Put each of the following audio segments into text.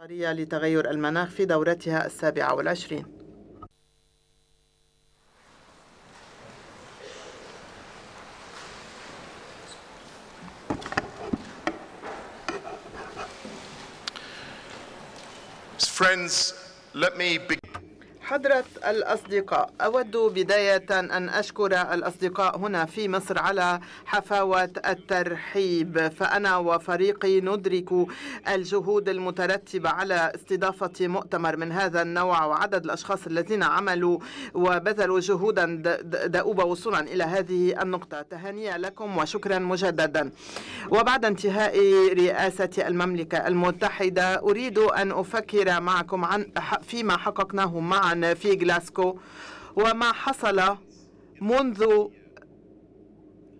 الإفطارية لتغير المناخ في دورتها السابعة والعشرين Friends, let me begin. حضرة الأصدقاء أود بداية أن أشكر الأصدقاء هنا في مصر على حفاوة الترحيب فأنا وفريقي ندرك الجهود المترتبة على استضافة مؤتمر من هذا النوع وعدد الأشخاص الذين عملوا وبذلوا جهودا دؤوبة وصولا إلى هذه النقطة تهانية لكم وشكرا مجددا وبعد انتهاء رئاسة المملكة المتحدة أريد أن أفكر معكم عن فيما حققناه معا في غلاسكو وما حصل منذ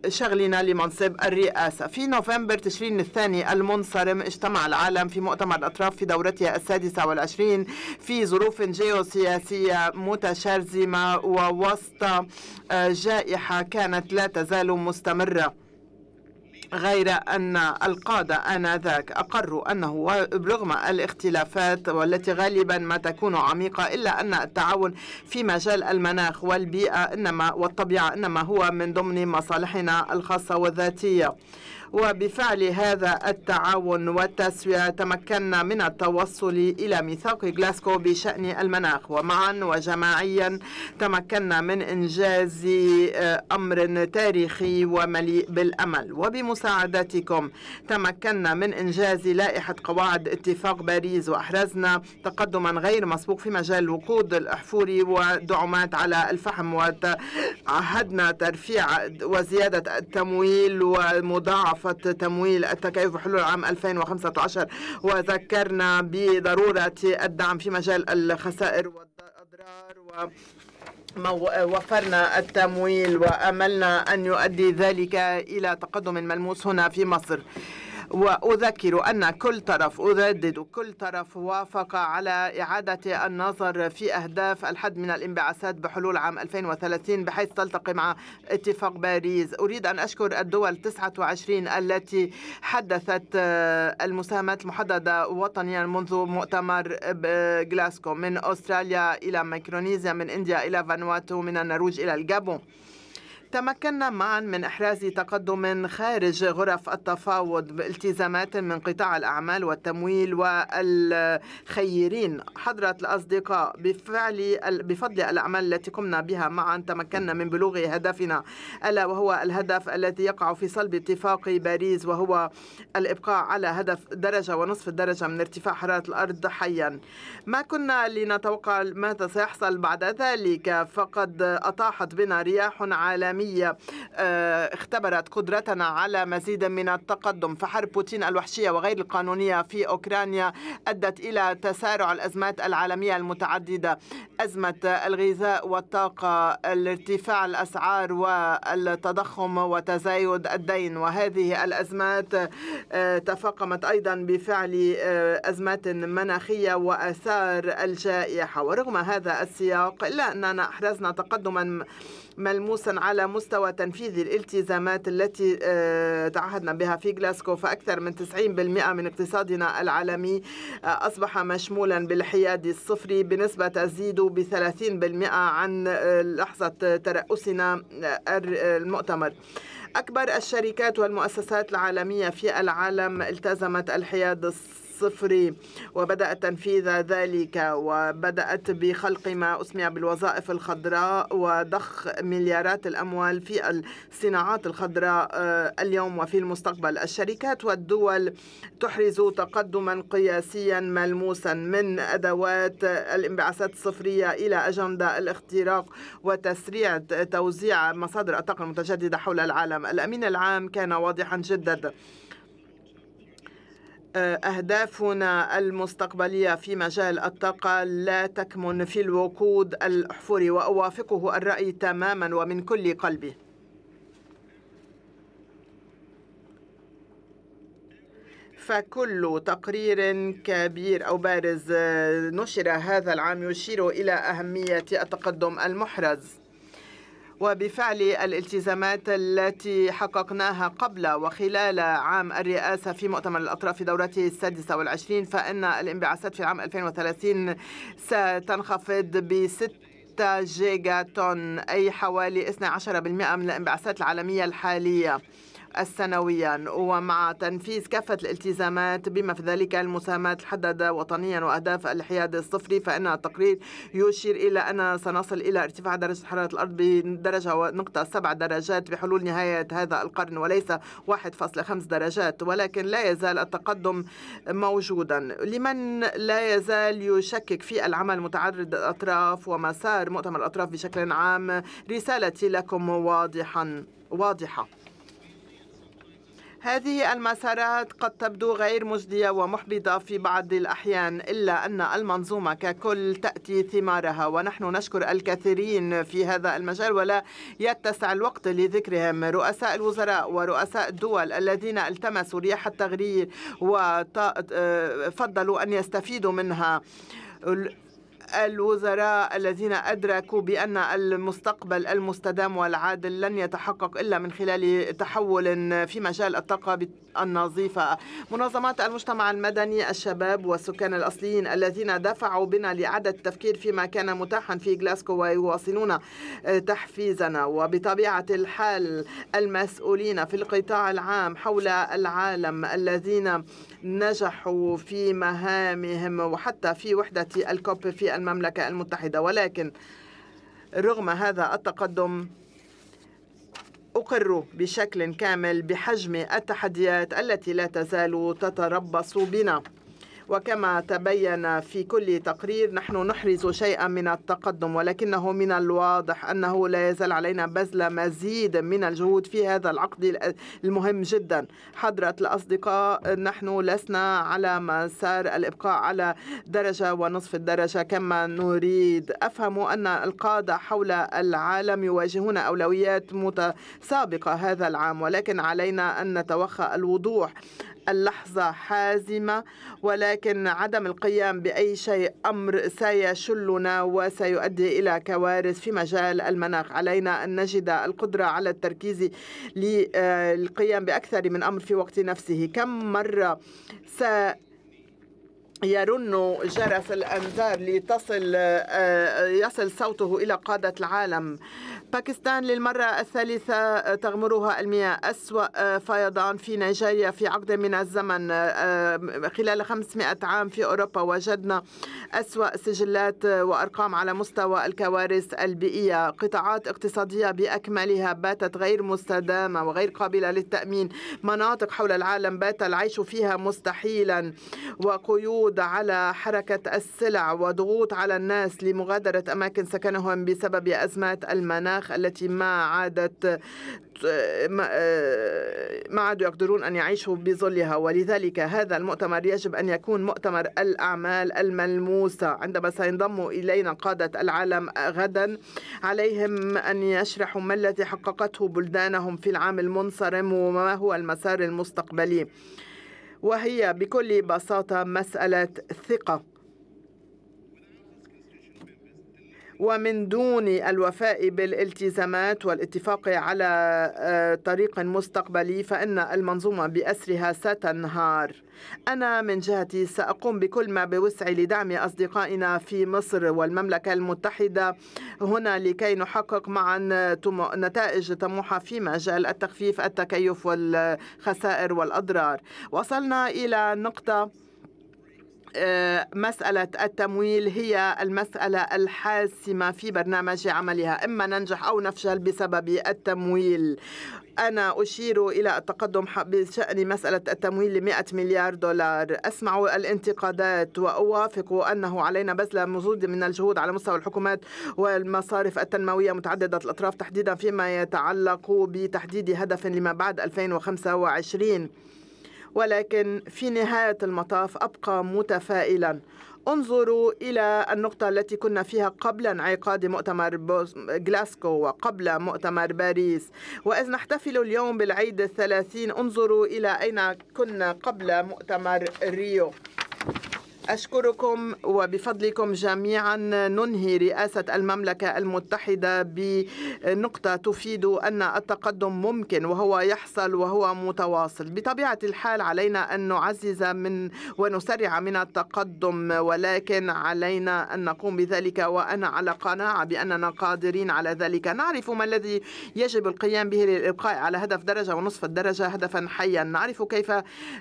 شغلنا لمنصب الرئاسة في نوفمبر تشرين الثاني المنصرم اجتمع العالم في مؤتمر الأطراف في دورتها السادسة والعشرين في ظروف جيوسياسية متشرزمة ووسط جائحة كانت لا تزال مستمرة غير أن القادة آنذاك أقروا أنه برغم الاختلافات والتي غالبا ما تكون عميقة إلا أن التعاون في مجال المناخ والبيئة إنما والطبيعة إنما هو من ضمن مصالحنا الخاصة والذاتية وبفعل هذا التعاون والتسوية تمكنا من التوصل إلى ميثاق غلاسكو بشأن المناخ ومعا وجماعيا تمكنا من إنجاز آه، أمر تاريخي ومليء بالأمل وبمساعدتكم تمكنا من إنجاز لائحة قواعد اتفاق باريس وأحرزنا تقدما غير مسبوق في مجال الوقود الأحفوري ودعومات على الفحم وعهدنا ترفيع وزيادة التمويل ومضاعفة إضافة تمويل التكيف بحلول عام 2015 وذكرنا بضرورة الدعم في مجال الخسائر والأضرار و وفرنا التمويل وأملنا أن يؤدي ذلك إلى تقدم ملموس هنا في مصر وأذكر أن كل طرف أردد كل طرف وافق على إعادة النظر في أهداف الحد من الانبعاثات بحلول عام 2030 بحيث تلتقي مع اتفاق باريس أريد أن أشكر الدول 29 التي حدثت آه، المساهمات المحددة وطنيا منذ مؤتمر جلاسكو من أستراليا إلى ميكرونيزيا من إنديا إلى فانواتو من النرويج إلى الجابون تمكنا معا من إحراز تقدم خارج غرف التفاوض بالتزامات من قطاع الأعمال والتمويل والخيرين حضرة الأصدقاء بفعل بفضل الأعمال التي قمنا بها معا تمكنا من بلوغ هدفنا ألا وهو الهدف الذي يقع في صلب اتفاق باريس وهو الإبقاء على هدف درجة ونصف الدرجة من ارتفاع حرارة الأرض حيا ما كنا لنتوقع ماذا سيحصل بعد ذلك فقد أطاحت بنا رياح عالمية العالمية آه، اختبرت قدرتنا على مزيد من التقدم فحرب بوتين الوحشية وغير القانونية في أوكرانيا أدت إلى تسارع الأزمات العالمية المتعددة أزمة الغذاء والطاقة الارتفاع الأسعار والتضخم وتزايد الدين وهذه الأزمات آه، تفاقمت أيضا بفعل آه، أزمات مناخية وآثار الجائحة ورغم هذا السياق إلا أننا أحرزنا تقدما ملموسا على مستوى تنفيذ الالتزامات التي آه، تعهدنا بها في غلاسكو فأكثر من 90% من اقتصادنا العالمي آه، أصبح مشمولا بالحياد الصفري بنسبة تزيد ب 30% عن آه، لحظة ترأسنا المؤتمر أكبر الشركات والمؤسسات العالمية في العالم التزمت الحياد الصفري الصفر وبدأ تنفيذ ذلك وبدأت بخلق ما أسمي بالوظائف الخضراء وضخ مليارات الأموال في الصناعات الخضراء آه، اليوم وفي المستقبل الشركات والدول تحرز تقدما قياسيا ملموسا من أدوات الانبعاثات الصفرية إلى أجندة الاختراق وتسريع توزيع مصادر الطاقة المتجددة حول العالم الأمين العام كان واضحا جدا آه، أهدافنا المستقبلية في مجال الطاقة لا تكمن في الوقود الأحفوري وأوافقه الرأي تماما ومن كل قلبي فكل تقرير كبير أو بارز آه، نشر هذا العام يشير إلى أهمية التقدم المحرز وبفعل الالتزامات التي حققناها قبل وخلال عام الرئاسة في مؤتمر الأطراف في دورته السادسة والعشرين فإن الانبعاثات في عام 2030 ستنخفض بست جيجا تون أي حوالي 12% من الانبعاثات العالمية الحالية سنويا ومع تنفيذ كافة الالتزامات بما في ذلك المساهمات الحددة وطنيا وأهداف الحياد الصفري فإن التقرير يشير إلى أن سنصل إلى ارتفاع درجة حرارة الأرض بدرجة نقطة سبع درجات بحلول نهاية هذا القرن وليس 1.5 درجات ولكن لا يزال التقدم موجودا لمن لا يزال يشكك في العمل متعدد الأطراف ومسار مؤتمر الأطراف بشكل عام رسالتي لكم واضحا واضحة هذه المسارات قد تبدو غير مجدية ومحبطة في بعض الأحيان إلا أن المنظومة ككل تأتي ثمارها ونحن نشكر الكثيرين في هذا المجال ولا يتسع الوقت لذكرهم رؤساء الوزراء ورؤساء الدول الذين التمسوا رياح التغيير وفضلوا آه، أن يستفيدوا منها الوزراء الذين أدركوا بأن المستقبل المستدام والعادل لن يتحقق إلا من خلال تحول في مجال الطاقة النظيفة منظمات المجتمع المدني الشباب والسكان الأصليين الذين دفعوا بنا لإعادة التفكير فيما كان متاحا في غلاسكو ويواصلون تحفيزنا وبطبيعة الحال المسؤولين في القطاع العام حول العالم الذين نجحوا في مهامهم وحتى في وحدة الكوب في المملكة المتحدة ولكن رغم هذا التقدم أقر بشكل كامل بحجم التحديات التي لا تزال تتربص بنا وكما تبين في كل تقرير نحن نحرز شيئا من التقدم ولكنه من الواضح أنه لا يزال علينا بذل مزيد من الجهود في هذا العقد المهم جدا حضرة الأصدقاء نحن لسنا على مسار الإبقاء على درجة ونصف الدرجة كما نريد أفهم أن القادة حول العالم يواجهون أولويات متسابقة هذا العام ولكن علينا أن نتوخى الوضوح اللحظة حازمة ولكن عدم القيام بأي شيء أمر سيشلنا وسيؤدي إلى كوارث في مجال المناخ علينا أن نجد القدرة على التركيز للقيام بأكثر من أمر في وقت نفسه كم مرة سأ يرن جرس الأنذار لتصل آه، يصل صوته إلى قادة العالم باكستان للمرة الثالثة تغمرها المياه أسوأ آه، فيضان في نيجيريا في عقد من الزمن آه، خلال 500 عام في أوروبا وجدنا أسوأ سجلات وأرقام على مستوى الكوارث البيئية قطاعات اقتصادية بأكملها باتت غير مستدامة وغير قابلة للتأمين مناطق حول العالم بات العيش فيها مستحيلا وقيود القيود على حركة السلع وضغوط على الناس لمغادرة أماكن سكنهم بسبب أزمات المناخ التي ما عادت آه، ما عادوا يقدرون أن يعيشوا بظلها ولذلك هذا المؤتمر يجب أن يكون مؤتمر الأعمال الملموسة عندما سينضم إلينا قادة العالم غدا عليهم أن يشرحوا ما الذي حققته بلدانهم في العام المنصرم وما هو المسار المستقبلي وهي بكل بساطة مسألة ثقة ومن دون الوفاء بالالتزامات والاتفاق على آه، طريق مستقبلي فإن المنظومة بأسرها ستنهار أنا من جهتي سأقوم بكل ما بوسعي لدعم أصدقائنا في مصر والمملكة المتحدة هنا لكي نحقق معا نتائج طموحة في مجال التخفيف التكيف والخسائر والأضرار وصلنا إلى نقطة آه، مسألة التمويل هي المسألة الحاسمة في برنامج عملها إما ننجح أو نفشل بسبب التمويل أنا أشير إلى التقدم بشأن مسألة التمويل لمئة مليار دولار أسمع الانتقادات وأوافق أنه علينا بذل مزود من الجهود على مستوى الحكومات والمصارف التنموية متعددة الأطراف تحديدا فيما يتعلق بتحديد هدف لما بعد 2025 ولكن في نهاية المطاف أبقى متفائلا انظروا إلى النقطة التي كنا فيها قبل انعقاد مؤتمر جلاسكو وقبل مؤتمر باريس وإذ نحتفل اليوم بالعيد الثلاثين انظروا إلى أين كنا قبل مؤتمر ريو أشكركم وبفضلكم جميعا ننهي رئاسة المملكة المتحدة بنقطة تفيد أن التقدم ممكن وهو يحصل وهو متواصل بطبيعة الحال علينا أن نعزز من ونسرع من التقدم ولكن علينا أن نقوم بذلك وأنا على قناعة بأننا قادرين على ذلك نعرف ما الذي يجب القيام به للإبقاء على هدف درجة ونصف الدرجة هدفا حيا نعرف كيف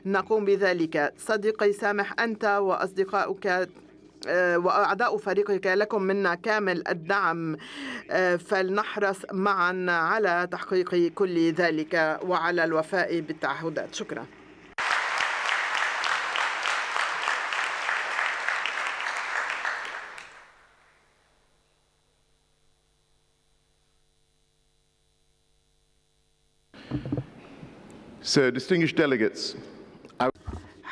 نقوم بذلك صديقي سامح أنت وأصدقائي أصدقائك آه، وأعضاء فريقك لكم منا كامل الدعم آه، فلنحرص معا على تحقيق كل ذلك وعلى الوفاء بالتعهدات شكرا So, distinguished delegates,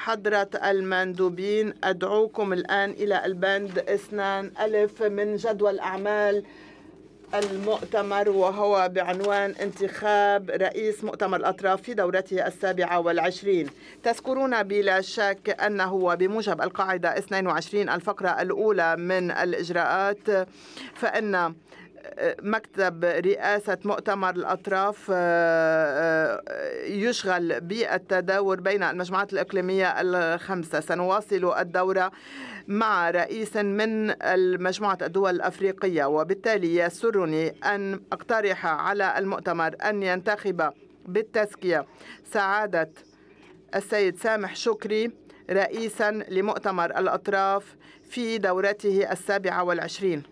حضرة المندوبين أدعوكم الآن إلى البند اثنان ألف من جدول أعمال المؤتمر وهو بعنوان انتخاب رئيس مؤتمر الأطراف في دورته السابعة والعشرين تذكرون بلا شك أنه بموجب القاعدة 22 الفقرة الأولى من الإجراءات فإن مكتب رئاسة مؤتمر الأطراف آه، آه، يشغل بالتداول بين المجموعات الإقليمية الخمسة سنواصل الدورة مع رئيس من مجموعة الدول الأفريقية وبالتالي يسرني أن أقترح على المؤتمر أن ينتخب بالتزكية سعادة السيد سامح شكري رئيسا لمؤتمر الأطراف في دورته السابعة والعشرين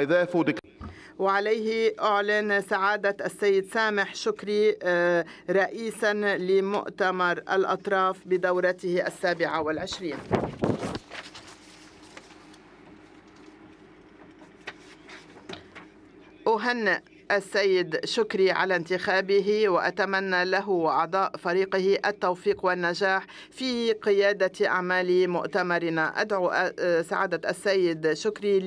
I therefore declare وعليه أعلن سعادة السيد سامح شكري آه، رئيسا لمؤتمر الأطراف بدورته السابعة والعشرين أهنئ السيد شكري على انتخابه وأتمنى له وأعضاء فريقه التوفيق والنجاح في قيادة أعمال مؤتمرنا أدعو آه، سعادة السيد شكري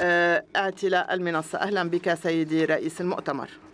لأعتلاء المنصة أهلا بك سيدي رئيس المؤتمر